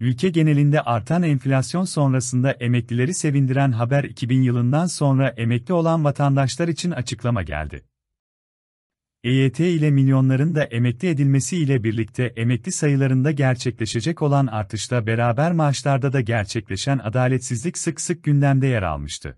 Ülke genelinde artan enflasyon sonrasında emeklileri sevindiren haber 2000 yılından sonra emekli olan vatandaşlar için açıklama geldi. EYT ile milyonların da emekli edilmesi ile birlikte emekli sayılarında gerçekleşecek olan artışla beraber maaşlarda da gerçekleşen adaletsizlik sık sık gündemde yer almıştı.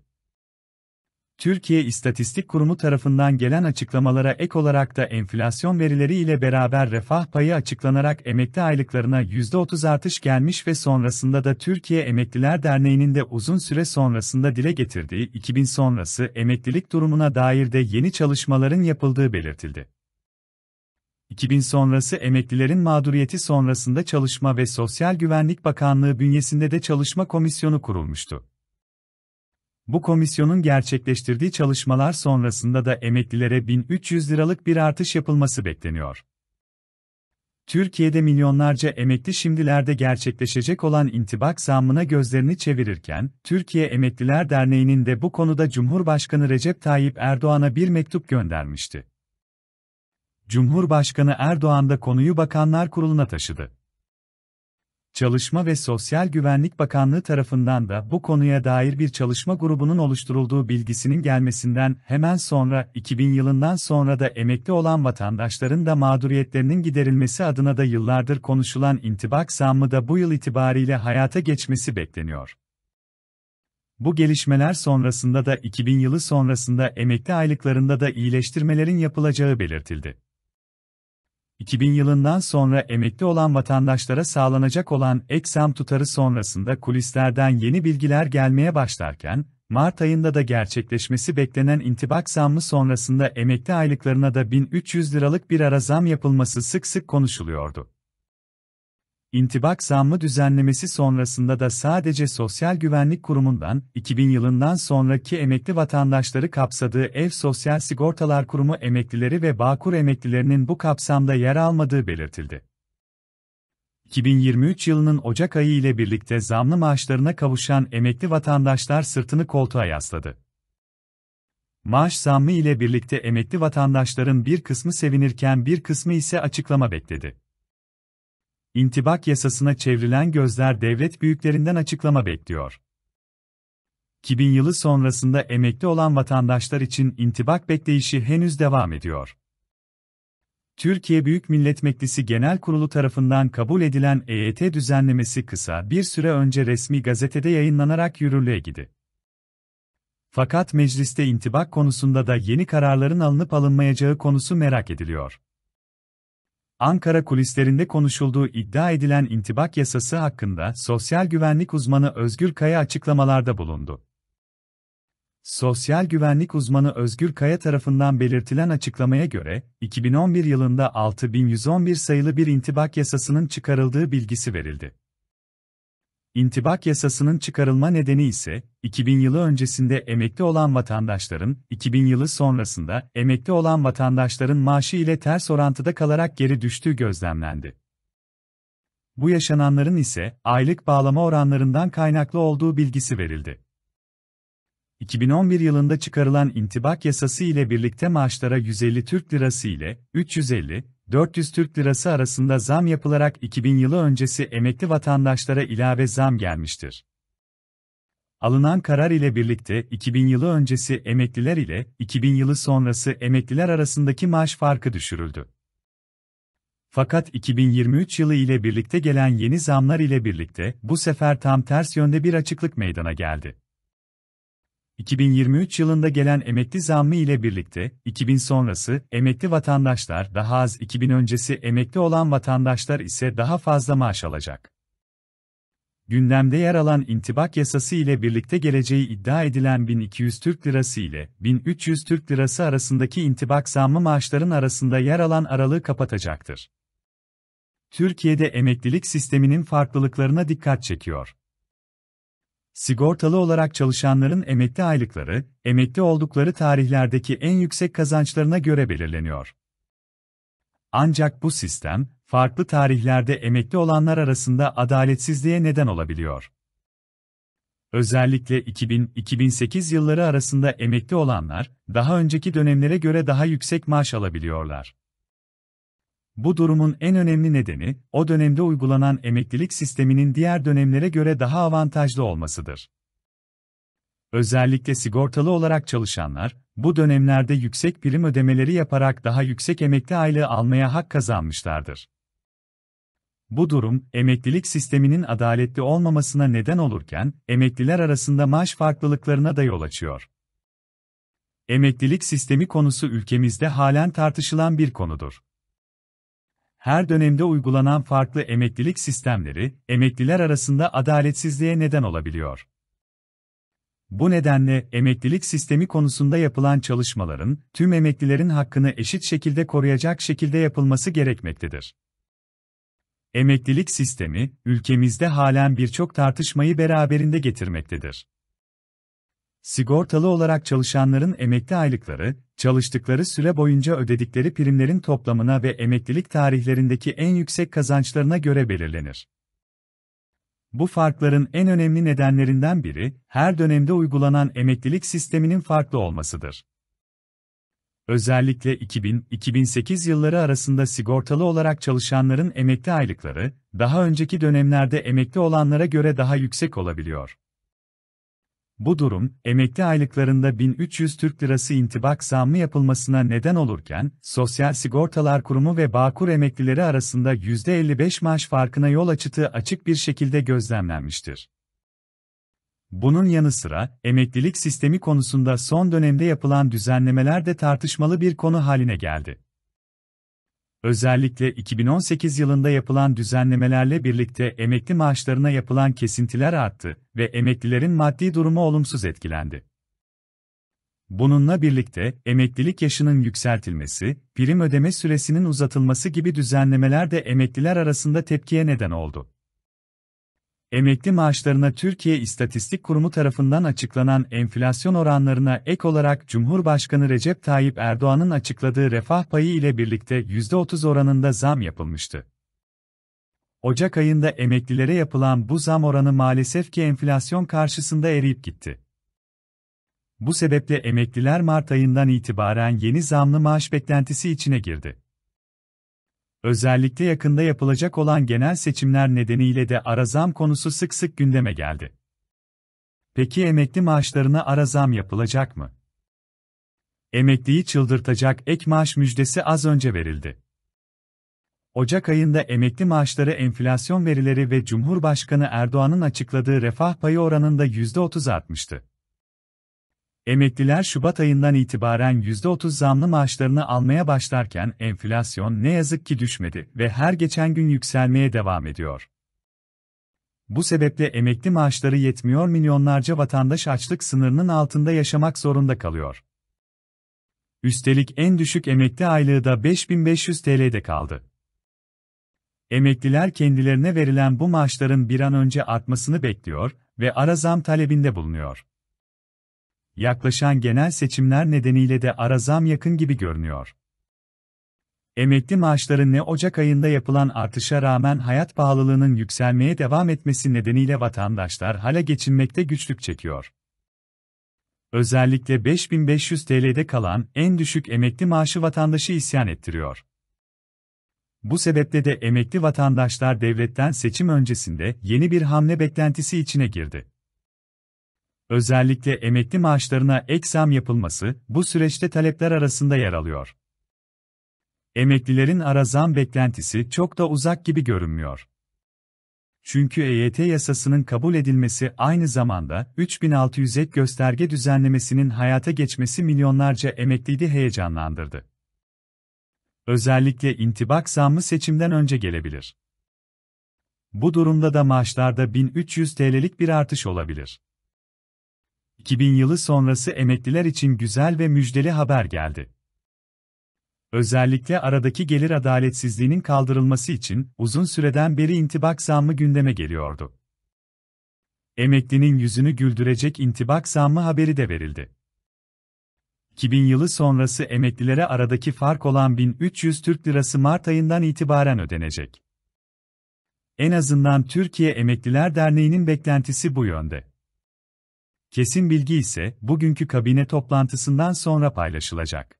Türkiye İstatistik Kurumu tarafından gelen açıklamalara ek olarak da enflasyon verileri ile beraber refah payı açıklanarak emekli aylıklarına %30 artış gelmiş ve sonrasında da Türkiye Emekliler Derneği'nin de uzun süre sonrasında dile getirdiği 2000 sonrası emeklilik durumuna dair de yeni çalışmaların yapıldığı belirtildi. 2000 sonrası emeklilerin mağduriyeti sonrasında Çalışma ve Sosyal Güvenlik Bakanlığı bünyesinde de çalışma komisyonu kurulmuştu. Bu komisyonun gerçekleştirdiği çalışmalar sonrasında da emeklilere 1300 liralık bir artış yapılması bekleniyor. Türkiye'de milyonlarca emekli şimdilerde gerçekleşecek olan intibak zammına gözlerini çevirirken, Türkiye Emekliler Derneği'nin de bu konuda Cumhurbaşkanı Recep Tayyip Erdoğan'a bir mektup göndermişti. Cumhurbaşkanı Erdoğan da konuyu Bakanlar Kurulu'na taşıdı. Çalışma ve Sosyal Güvenlik Bakanlığı tarafından da bu konuya dair bir çalışma grubunun oluşturulduğu bilgisinin gelmesinden hemen sonra 2000 yılından sonra da emekli olan vatandaşların da mağduriyetlerinin giderilmesi adına da yıllardır konuşulan intibak zammı da bu yıl itibariyle hayata geçmesi bekleniyor. Bu gelişmeler sonrasında da 2000 yılı sonrasında emekli aylıklarında da iyileştirmelerin yapılacağı belirtildi. 2000 yılından sonra emekli olan vatandaşlara sağlanacak olan eksam tutarı sonrasında kulislerden yeni bilgiler gelmeye başlarken, Mart ayında da gerçekleşmesi beklenen intibak zammı sonrasında emekli aylıklarına da 1300 liralık bir ara zam yapılması sık sık konuşuluyordu. İntibak zammı düzenlemesi sonrasında da sadece Sosyal Güvenlik Kurumu'ndan 2000 yılından sonraki emekli vatandaşları kapsadığı Ev Sosyal Sigortalar Kurumu emeklileri ve Bağkur emeklilerinin bu kapsamda yer almadığı belirtildi. 2023 yılının Ocak ayı ile birlikte zamlı maaşlarına kavuşan emekli vatandaşlar sırtını koltuğa yasladı. Maaş zammı ile birlikte emekli vatandaşların bir kısmı sevinirken bir kısmı ise açıklama bekledi. İntibak yasasına çevrilen gözler devlet büyüklerinden açıklama bekliyor. 2000 yılı sonrasında emekli olan vatandaşlar için intibak bekleyişi henüz devam ediyor. Türkiye Büyük Millet Meclisi Genel Kurulu tarafından kabul edilen EYT düzenlemesi kısa bir süre önce resmi gazetede yayınlanarak yürürlüğe gidi. Fakat mecliste intibak konusunda da yeni kararların alınıp alınmayacağı konusu merak ediliyor. Ankara kulislerinde konuşulduğu iddia edilen intibak yasası hakkında sosyal güvenlik uzmanı Özgür Kaya açıklamalarda bulundu. Sosyal güvenlik uzmanı Özgür Kaya tarafından belirtilen açıklamaya göre, 2011 yılında 6111 sayılı bir intibak yasasının çıkarıldığı bilgisi verildi. İntibak yasasının çıkarılma nedeni ise, 2000 yılı öncesinde emekli olan vatandaşların, 2000 yılı sonrasında emekli olan vatandaşların maaşı ile ters orantıda kalarak geri düştüğü gözlemlendi. Bu yaşananların ise aylık bağlama oranlarından kaynaklı olduğu bilgisi verildi. 2011 yılında çıkarılan intibak yasası ile birlikte maaşlara 150 Türk lirası ile 350, 400 Türk Lirası arasında zam yapılarak 2000 yılı öncesi emekli vatandaşlara ilave zam gelmiştir. Alınan karar ile birlikte 2000 yılı öncesi emekliler ile 2000 yılı sonrası emekliler arasındaki maaş farkı düşürüldü. Fakat 2023 yılı ile birlikte gelen yeni zamlar ile birlikte bu sefer tam ters yönde bir açıklık meydana geldi. 2023 yılında gelen emekli zammı ile birlikte, 2000 sonrası emekli vatandaşlar daha az 2000 öncesi emekli olan vatandaşlar ise daha fazla maaş alacak. Gündemde yer alan intibak yasası ile birlikte geleceği iddia edilen 1200 Türk Lirası ile 1300 Türk Lirası arasındaki intibak zammı maaşların arasında yer alan aralığı kapatacaktır. Türkiye'de emeklilik sisteminin farklılıklarına dikkat çekiyor. Sigortalı olarak çalışanların emekli aylıkları, emekli oldukları tarihlerdeki en yüksek kazançlarına göre belirleniyor. Ancak bu sistem, farklı tarihlerde emekli olanlar arasında adaletsizliğe neden olabiliyor. Özellikle 2000-2008 yılları arasında emekli olanlar, daha önceki dönemlere göre daha yüksek maaş alabiliyorlar. Bu durumun en önemli nedeni, o dönemde uygulanan emeklilik sisteminin diğer dönemlere göre daha avantajlı olmasıdır. Özellikle sigortalı olarak çalışanlar, bu dönemlerde yüksek prim ödemeleri yaparak daha yüksek emekli aylığı almaya hak kazanmışlardır. Bu durum, emeklilik sisteminin adaletli olmamasına neden olurken, emekliler arasında maaş farklılıklarına da yol açıyor. Emeklilik sistemi konusu ülkemizde halen tartışılan bir konudur her dönemde uygulanan farklı emeklilik sistemleri, emekliler arasında adaletsizliğe neden olabiliyor. Bu nedenle emeklilik sistemi konusunda yapılan çalışmaların, tüm emeklilerin hakkını eşit şekilde koruyacak şekilde yapılması gerekmektedir. Emeklilik sistemi, ülkemizde halen birçok tartışmayı beraberinde getirmektedir. Sigortalı olarak çalışanların emekli aylıkları, çalıştıkları süre boyunca ödedikleri primlerin toplamına ve emeklilik tarihlerindeki en yüksek kazançlarına göre belirlenir. Bu farkların en önemli nedenlerinden biri, her dönemde uygulanan emeklilik sisteminin farklı olmasıdır. Özellikle 2000-2008 yılları arasında sigortalı olarak çalışanların emekli aylıkları, daha önceki dönemlerde emekli olanlara göre daha yüksek olabiliyor. Bu durum, emekli aylıklarında 1300 Türk Lirası intibak zammı yapılmasına neden olurken, Sosyal Sigortalar Kurumu ve Bağkur emeklileri arasında %55 maaş farkına yol açtığı açık bir şekilde gözlemlenmiştir. Bunun yanı sıra, emeklilik sistemi konusunda son dönemde yapılan düzenlemeler de tartışmalı bir konu haline geldi. Özellikle 2018 yılında yapılan düzenlemelerle birlikte emekli maaşlarına yapılan kesintiler arttı ve emeklilerin maddi durumu olumsuz etkilendi. Bununla birlikte emeklilik yaşının yükseltilmesi, prim ödeme süresinin uzatılması gibi düzenlemeler de emekliler arasında tepkiye neden oldu. Emekli maaşlarına Türkiye İstatistik Kurumu tarafından açıklanan enflasyon oranlarına ek olarak Cumhurbaşkanı Recep Tayyip Erdoğan'ın açıkladığı refah payı ile birlikte %30 oranında zam yapılmıştı. Ocak ayında emeklilere yapılan bu zam oranı maalesef ki enflasyon karşısında eriyip gitti. Bu sebeple emekliler Mart ayından itibaren yeni zamlı maaş beklentisi içine girdi. Özellikle yakında yapılacak olan genel seçimler nedeniyle de arazam konusu sık sık gündeme geldi. Peki emekli maaşlarına arazam yapılacak mı? Emekliyi çıldırtacak ek maaş müjdesi az önce verildi. Ocak ayında emekli maaşları enflasyon verileri ve Cumhurbaşkanı Erdoğan'ın açıkladığı refah payı oranında %30 artmıştı. Emekliler Şubat ayından itibaren %30 zamlı maaşlarını almaya başlarken enflasyon ne yazık ki düşmedi ve her geçen gün yükselmeye devam ediyor. Bu sebeple emekli maaşları yetmiyor milyonlarca vatandaş açlık sınırının altında yaşamak zorunda kalıyor. Üstelik en düşük emekli aylığı da 5500 TL'de kaldı. Emekliler kendilerine verilen bu maaşların bir an önce artmasını bekliyor ve ara zam talebinde bulunuyor yaklaşan genel seçimler nedeniyle de ara zam yakın gibi görünüyor. Emekli maaşları ne Ocak ayında yapılan artışa rağmen hayat pahalılığının yükselmeye devam etmesi nedeniyle vatandaşlar hala geçinmekte güçlük çekiyor. Özellikle 5500 TL'de kalan en düşük emekli maaşı vatandaşı isyan ettiriyor. Bu sebeple de emekli vatandaşlar devletten seçim öncesinde yeni bir hamle beklentisi içine girdi. Özellikle emekli maaşlarına ek zam yapılması bu süreçte talepler arasında yer alıyor. Emeklilerin ara zam beklentisi çok da uzak gibi görünmüyor. Çünkü EYT yasasının kabul edilmesi aynı zamanda 3600 ek gösterge düzenlemesinin hayata geçmesi milyonlarca emekliydi heyecanlandırdı. Özellikle intibak zammı seçimden önce gelebilir. Bu durumda da maaşlarda 1300 TL'lik bir artış olabilir. 2000 yılı sonrası emekliler için güzel ve müjdeli haber geldi. Özellikle aradaki gelir adaletsizliğinin kaldırılması için uzun süreden beri intibak zammı gündeme geliyordu. Emeklinin yüzünü güldürecek intibak zammı haberi de verildi. 2000 yılı sonrası emeklilere aradaki fark olan 1300 Türk Lirası Mart ayından itibaren ödenecek. En azından Türkiye Emekliler Derneği'nin beklentisi bu yönde. Kesin bilgi ise bugünkü kabine toplantısından sonra paylaşılacak.